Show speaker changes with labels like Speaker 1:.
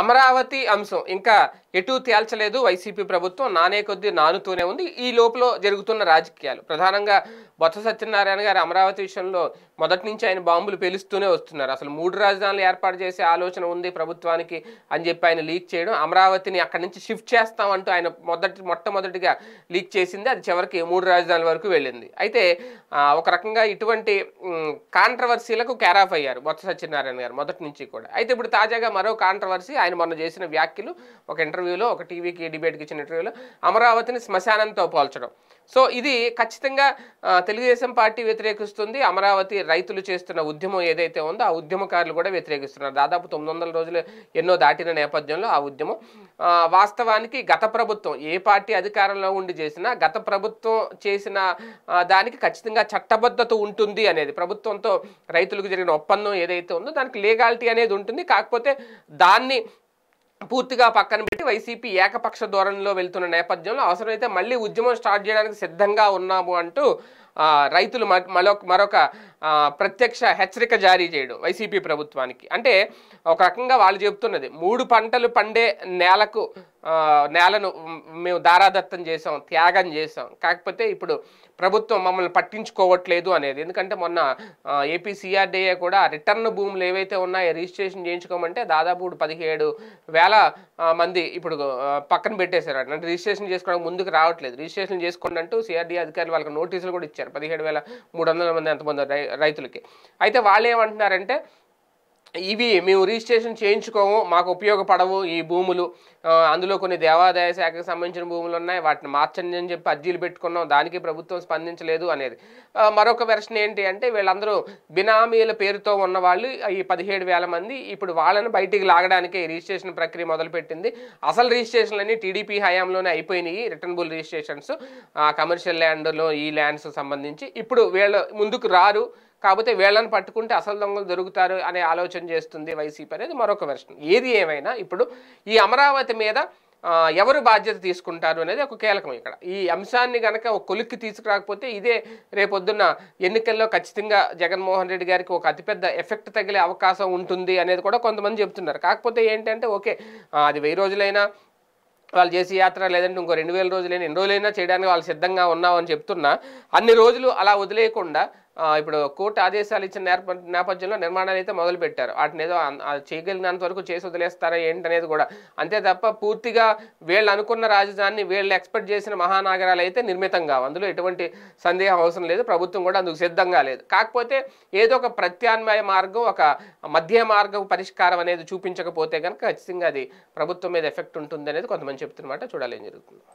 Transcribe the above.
Speaker 1: అమరావతి అంశం ఇంకా ఎటు తేల్చలేదు వైసీపీ ప్రభుత్వం నానే కొద్దీ నానుతూనే ఉంది ఈ లోపల జరుగుతున్న రాజకీయాలు ప్రధానంగా బొత్స సత్యనారాయణ గారు అమరావతి విషయంలో మొదటి నుంచి ఆయన బాంబులు పేలుస్తూనే వస్తున్నారు అసలు మూడు రాజధానులు ఏర్పాటు చేసే ఆలోచన ఉంది ప్రభుత్వానికి అని చెప్పి ఆయన లీక్ చేయడం అమరావతిని అక్కడి నుంచి షిఫ్ట్ చేస్తామంటూ ఆయన మొదటి మొట్టమొదటిగా లీక్ చేసింది అది చివరికి మూడు రాజధానుల వరకు వెళ్ళింది అయితే ఒక రకంగా ఇటువంటి కాంట్రవర్సీలకు క్యారాఫ్ అయ్యారు బొత్స సత్యనారాయణ గారు మొదటి నుంచి కూడా అయితే ఇప్పుడు తాజాగా మరో కాంట్రవర్సీ ఆయన మొన్న చేసిన వ్యాఖ్యలు ఒక ఇంటర్ ఇంటర్వ్యూలో ఒక టీవీకి డిబేట్కి ఇచ్చిన ఇంటర్వ్యూలో అమరావతిని శ్మశానంతో పోల్చడం సో ఇది ఖచ్చితంగా తెలుగుదేశం పార్టీ వ్యతిరేకిస్తుంది అమరావతి రైతులు చేస్తున్న ఉద్యమం ఏదైతే ఉందో ఆ ఉద్యమకారులు కూడా వ్యతిరేకిస్తున్నారు దాదాపు తొమ్మిది రోజులు ఎన్నో దాటిన నేపథ్యంలో ఆ ఉద్యమం వాస్తవానికి గత ప్రభుత్వం ఏ పార్టీ అధికారంలో ఉండి చేసినా గత ప్రభుత్వం చేసిన దానికి ఖచ్చితంగా చట్టబద్ధత ఉంటుంది అనేది ప్రభుత్వంతో రైతులకు జరిగిన ఒప్పందం ఏదైతే ఉందో దానికి లీగాలిటీ అనేది ఉంటుంది కాకపోతే దాన్ని పూర్తిగా పక్కన పెట్టి వైసీపీ ఏకపక్ష ధోరణిలో వెళ్తున్న నేపథ్యంలో అవసరమైతే మళ్ళీ ఉద్యమం స్టార్ట్ చేయడానికి సిద్ధంగా ఉన్నాము అంటూ రైతులు మరొక మరొక ప్రత్యక్ష హెచ్చరిక జారీ చేయడం వైసీపీ ప్రభుత్వానికి అంటే ఒక రకంగా వాళ్ళు చెబుతున్నది మూడు పంటలు పండే నేలకు నేలను మేము దారాదత్తం చేసాం త్యాగం చేసాం కాకపోతే ఇప్పుడు ప్రభుత్వం మమ్మల్ని పట్టించుకోవట్లేదు అనేది ఎందుకంటే మొన్న ఏపీ సిఆర్డీఏ కూడా రిటర్న్ భూములు ఏవైతే ఉన్నాయో రిజిస్ట్రేషన్ చేయించుకోమంటే దాదాపు పదిహేడు వేల మంది ఇప్పుడు పక్కన పెట్టేశారు అంటే రిజిస్ట్రేషన్ చేసుకోవడానికి ముందుకు రావట్లేదు రిజిస్ట్రేషన్ చేసుకోండి అంటూ సిఆర్డీఏ అధికారులు వాళ్ళకి నోటీసులు కూడా ఇచ్చారు పదిహేడు వేల మూడు వందల మంది ఎంతమంది రైతులకి అయితే వాళ్ళు ఏమంటున్నారంటే ఇవి మేము రిజిస్ట్రేషన్ చేయించుకోము మాకు ఉపయోగపడవు ఈ భూములు అందులో కొన్ని దేవాదాయ శాఖకు సంబంధించిన భూములు ఉన్నాయి వాటిని మార్చండి అని చెప్పి అర్జీలు పెట్టుకున్నాం దానికి ప్రభుత్వం స్పందించలేదు అనేది మరొక వెర్షన్ ఏంటి అంటే వీళ్ళందరూ బినామీల పేరుతో ఉన్న వాళ్ళు ఈ పదిహేడు వేల మంది ఇప్పుడు వాళ్ళని బయటికి లాగడానికే రిజిస్ట్రేషన్ ప్రక్రియ మొదలుపెట్టింది అసలు రిజిస్ట్రేషన్లన్నీ టీడీపీ హయాంలోనే అయిపోయినాయి రిటర్నబుల్ రిజిస్ట్రేషన్స్ కమర్షియల్ ల్యాండ్లో ఈ ల్యాండ్స్ సంబంధించి ఇప్పుడు వీళ్ళు ముందుకు రారు కాకపోతే వీళ్ళని పట్టుకుంటే అసలు దొంగలు దొరుకుతారు అనే ఆలోచన చేస్తుంది వైసీపీ అనేది మరొక వెర్షన్ ఏది ఏమైనా ఇప్పుడు ఈ అమరావతి మీద ఎవరు బాధ్యత తీసుకుంటారు అనేది ఒక కీలకం ఇక్కడ ఈ అంశాన్ని కనుక ఒక కొలిక్కి తీసుకురాకపోతే ఇదే రేపొద్దున్న ఎన్నికల్లో ఖచ్చితంగా జగన్మోహన్ రెడ్డి గారికి ఒక అతిపెద్ద ఎఫెక్ట్ తగిలే అవకాశం ఉంటుంది అనేది కూడా కొంతమంది చెప్తున్నారు కాకపోతే ఏంటంటే ఓకే అది వెయ్యి రోజులైనా వాళ్ళు చేసే యాత్ర లేదంటే ఇంకో రెండు వేల రోజులైనా ఎన్ని రోజులైనా చేయడానికి వాళ్ళు సిద్ధంగా ఉన్నామని చెప్తున్నా అన్ని రోజులు అలా వదిలేయకుండా ఇప్పుడు కోర్టు ఆదేశాలు ఇచ్చిన నేపథ్యంలో నిర్మాణాలు అయితే మొదలుపెట్టారు వాటిని ఏదో చేయగలిగినంత వరకు చేసి వదిలేస్తారా ఏంటనేది కూడా అంతే తప్ప పూర్తిగా వీళ్ళు అనుకున్న రాజధానిని వీళ్ళు ఎక్స్పెక్ట్ చేసిన మహానగరాలు అయితే నిర్మితం కావు అందులో ఎటువంటి సందేహం అవసరం లేదు ప్రభుత్వం కూడా అందుకు సిద్ధంగా లేదు కాకపోతే ఏదో ఒక ప్రత్యామ్నాయ మార్గం ఒక మధ్య మార్గం పరిష్కారం అనేది చూపించకపోతే కనుక ఖచ్చితంగా అది ప్రభుత్వం మీద ఎఫెక్ట్ ఉంటుంది అనేది కొంతమంది చెప్తున్నమాట చూడాలి జరుగుతుంది